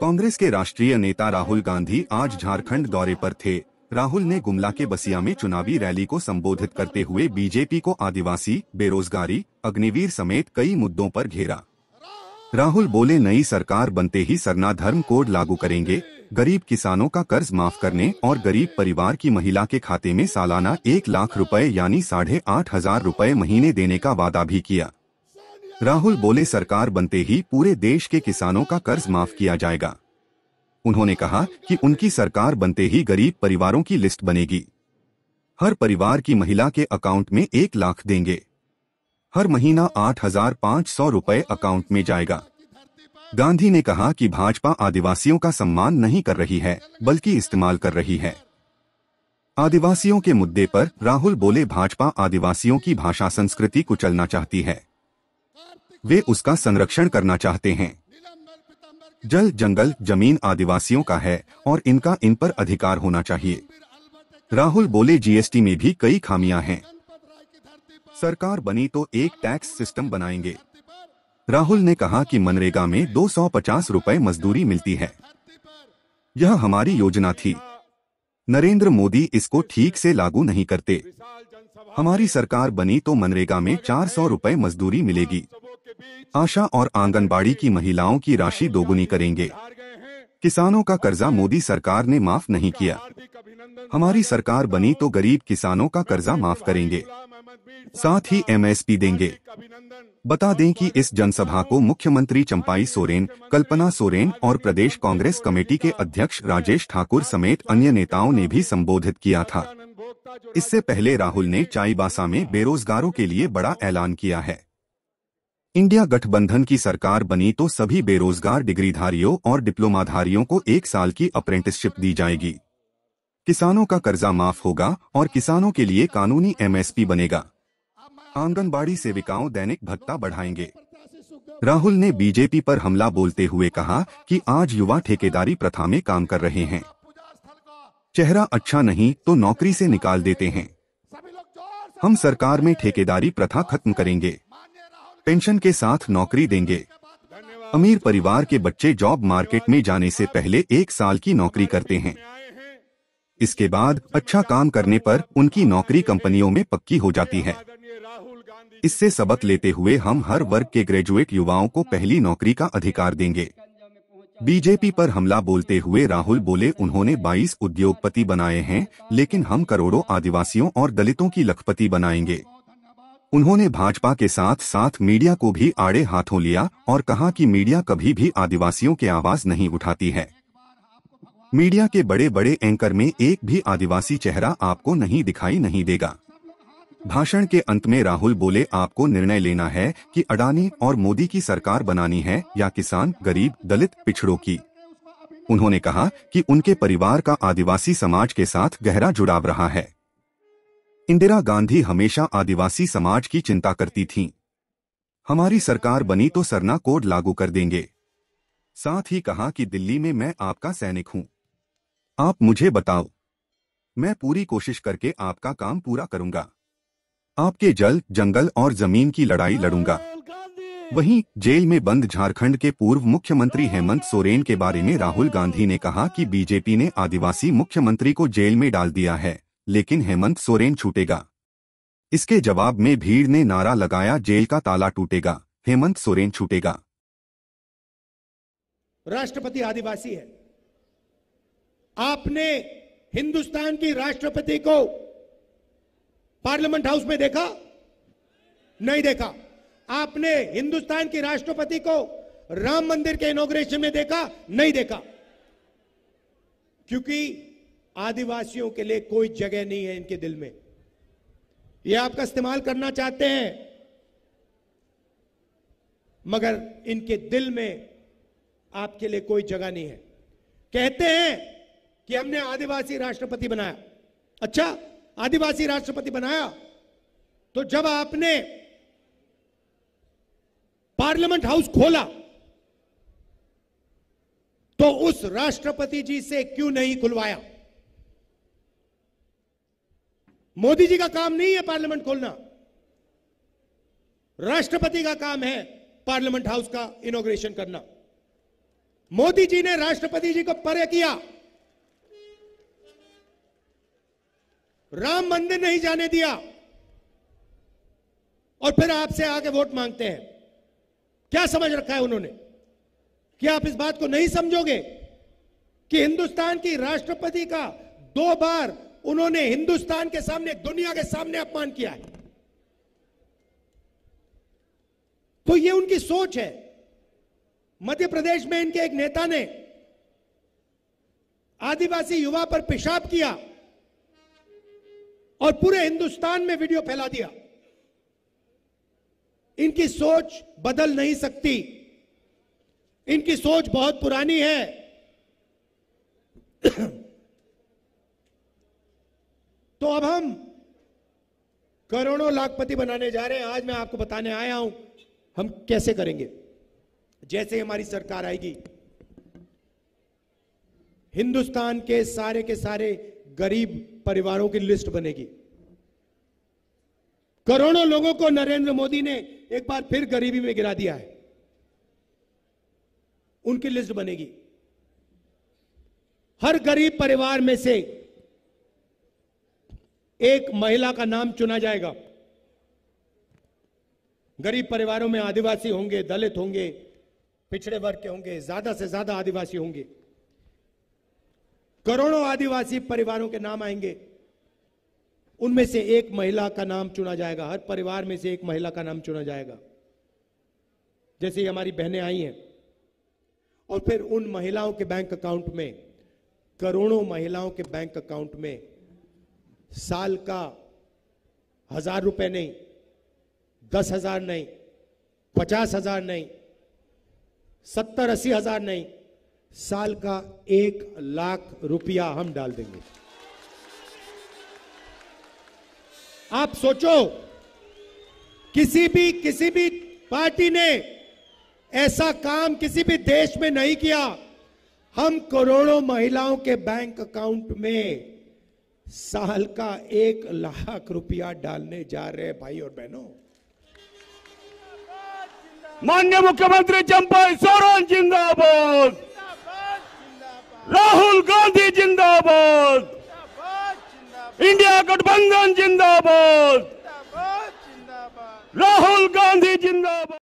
कांग्रेस के राष्ट्रीय नेता राहुल गांधी आज झारखंड दौरे पर थे राहुल ने गुमला के बसिया में चुनावी रैली को संबोधित करते हुए बीजेपी को आदिवासी बेरोजगारी अग्निवीर समेत कई मुद्दों पर घेरा राहुल बोले नई सरकार बनते ही सरना धर्म कोड लागू करेंगे गरीब किसानों का कर्ज माफ करने और गरीब परिवार की महिला के खाते में सालाना एक लाख रुपए यानी साढ़े आठ हजार रूपए महीने देने का वादा भी किया राहुल बोले सरकार बनते ही पूरे देश के किसानों का कर्ज माफ किया जाएगा उन्होंने कहा कि उनकी सरकार बनते ही गरीब परिवारों की लिस्ट बनेगी हर परिवार की महिला के अकाउंट में एक लाख देंगे हर महीना आठ हजार पाँच सौ रूपए अकाउंट में जाएगा गांधी ने कहा कि भाजपा आदिवासियों का सम्मान नहीं कर रही है बल्कि इस्तेमाल कर रही है आदिवासियों के मुद्दे पर राहुल बोले भाजपा आदिवासियों की भाषा संस्कृति कुचलना चाहती है वे उसका संरक्षण करना चाहते हैं जल जंगल जमीन आदिवासियों का है और इनका इन पर अधिकार होना चाहिए राहुल बोले जीएसटी में भी कई खामियां हैं सरकार बनी तो एक टैक्स सिस्टम बनाएंगे राहुल ने कहा कि मनरेगा में दो सौ मजदूरी मिलती है यह हमारी योजना थी नरेंद्र मोदी इसको ठीक से लागू नहीं करते हमारी सरकार बनी तो मनरेगा में चार रुपए मजदूरी मिलेगी आशा और आंगनबाड़ी की महिलाओं की राशि दोगुनी करेंगे किसानों का कर्जा मोदी सरकार ने माफ नहीं किया हमारी सरकार बनी तो गरीब किसानों का कर्जा माफ करेंगे साथ ही एमएसपी देंगे बता दें कि इस जनसभा को मुख्यमंत्री चंपाई सोरेन कल्पना सोरेन और प्रदेश कांग्रेस कमेटी के अध्यक्ष राजेश ठाकुर समेत अन्य नेताओं ने भी संबोधित किया था इससे पहले राहुल ने चाईबासा में बेरोजगारों के लिए बड़ा ऐलान किया है इंडिया गठबंधन की सरकार बनी तो सभी बेरोजगार डिग्रीधारियों और डिप्लोमाधारियों को एक साल की अप्रेंटिसशिप दी जाएगी किसानों का कर्जा माफ होगा और किसानों के लिए कानूनी एमएसपी बनेगा आंगनबाड़ी सेविकाओं दैनिक भत्ता बढ़ाएंगे राहुल ने बीजेपी पर हमला बोलते हुए कहा कि आज युवा ठेकेदारी प्रथा में काम कर रहे हैं चेहरा अच्छा नहीं तो नौकरी से निकाल देते हैं हम सरकार में ठेकेदारी प्रथा खत्म करेंगे पेंशन के साथ नौकरी देंगे अमीर परिवार के बच्चे जॉब मार्केट में जाने से पहले एक साल की नौकरी करते हैं इसके बाद अच्छा काम करने पर उनकी नौकरी कंपनियों में पक्की हो जाती है इससे सबक लेते हुए हम हर वर्ग के ग्रेजुएट युवाओं को पहली नौकरी का अधिकार देंगे बीजेपी पर हमला बोलते हुए राहुल बोले उन्होंने 22 उद्योगपति बनाए हैं लेकिन हम करोड़ों आदिवासियों और दलितों की लखपति बनाएंगे उन्होंने भाजपा के साथ साथ मीडिया को भी आड़े हाथों लिया और कहा कि मीडिया कभी भी आदिवासियों के आवाज नहीं उठाती है मीडिया के बड़े बड़े एंकर में एक भी आदिवासी चेहरा आपको नहीं दिखाई नहीं देगा भाषण के अंत में राहुल बोले आपको निर्णय लेना है कि अडानी और मोदी की सरकार बनानी है या किसान गरीब दलित पिछड़ों की उन्होंने कहा कि उनके परिवार का आदिवासी समाज के साथ गहरा जुड़ाव रहा है इंदिरा गांधी हमेशा आदिवासी समाज की चिंता करती थीं। हमारी सरकार बनी तो सरना कोड लागू कर देंगे साथ ही कहा कि दिल्ली में मैं आपका सैनिक हूं आप मुझे बताओ मैं पूरी कोशिश करके आपका काम पूरा करूंगा आपके जल जंगल और जमीन की लड़ाई लड़ूंगा वहीं जेल में बंद झारखंड के पूर्व मुख्यमंत्री हेमंत सोरेन के बारे में राहुल गांधी ने कहा कि बीजेपी ने आदिवासी मुख्यमंत्री को जेल में डाल दिया है लेकिन हेमंत सोरेन छूटेगा इसके जवाब में भीड़ ने नारा लगाया जेल का ताला टूटेगा हेमंत सोरेन छूटेगा राष्ट्रपति आदिवासी है आपने हिंदुस्तान की राष्ट्रपति को पार्लियामेंट हाउस में देखा नहीं देखा आपने हिंदुस्तान की राष्ट्रपति को राम मंदिर के इनोग्रेशन में देखा नहीं देखा क्योंकि आदिवासियों के लिए कोई जगह नहीं है इनके दिल में ये आपका इस्तेमाल करना चाहते हैं मगर इनके दिल में आपके लिए कोई जगह नहीं है कहते हैं कि हमने आदिवासी राष्ट्रपति बनाया अच्छा आदिवासी राष्ट्रपति बनाया तो जब आपने पार्लियामेंट हाउस खोला तो उस राष्ट्रपति जी से क्यों नहीं खुलवाया मोदी जी का काम नहीं है पार्लियामेंट खोलना राष्ट्रपति का काम है पार्लियामेंट हाउस का इनोग्रेशन करना मोदी जी ने राष्ट्रपति जी को परे किया राम मंदिर नहीं जाने दिया और फिर आपसे आके वोट मांगते हैं क्या समझ रखा है उन्होंने क्या आप इस बात को नहीं समझोगे कि हिंदुस्तान की राष्ट्रपति का दो बार उन्होंने हिंदुस्तान के सामने दुनिया के सामने अपमान किया है तो ये उनकी सोच है मध्य प्रदेश में इनके एक नेता ने आदिवासी युवा पर पेशाब किया और पूरे हिंदुस्तान में वीडियो फैला दिया इनकी सोच बदल नहीं सकती इनकी सोच बहुत पुरानी है तो अब हम करोड़ों लाखपति बनाने जा रहे हैं आज मैं आपको बताने आया हूं हम कैसे करेंगे जैसे हमारी सरकार आएगी हिंदुस्तान के सारे के सारे गरीब परिवारों की लिस्ट बनेगी करोड़ों लोगों को नरेंद्र मोदी ने एक बार फिर गरीबी में गिरा दिया है उनकी लिस्ट बनेगी हर गरीब परिवार में से एक महिला का नाम चुना जाएगा गरीब परिवारों में आदिवासी होंगे दलित होंगे पिछड़े वर्ग के होंगे ज्यादा से ज्यादा आदिवासी होंगे करोड़ों आदिवासी परिवारों के नाम आएंगे उनमें से एक महिला का नाम चुना जाएगा हर परिवार में से एक महिला का नाम चुना जाएगा जैसे हमारी बहनें आई हैं और फिर उन महिलाओं के बैंक अकाउंट में करोड़ों महिलाओं के बैंक अकाउंट में साल का हजार रुपए नहीं दस हजार नहीं पचास हजार नहीं सत्तर अस्सी हजार नहीं साल का एक लाख रुपया हम डाल देंगे आप सोचो किसी भी किसी भी पार्टी ने ऐसा काम किसी भी देश में नहीं किया हम करोड़ों महिलाओं के बैंक अकाउंट में साल का एक लाख रुपया डालने जा रहे भाई और बहनों माननीय मुख्यमंत्री चंपा सोरेन जिंदाबाद राहुल गांधी जिंदाबाद इंडिया गठबंधन जिंदाबाद राहुल गांधी जिंदाबाद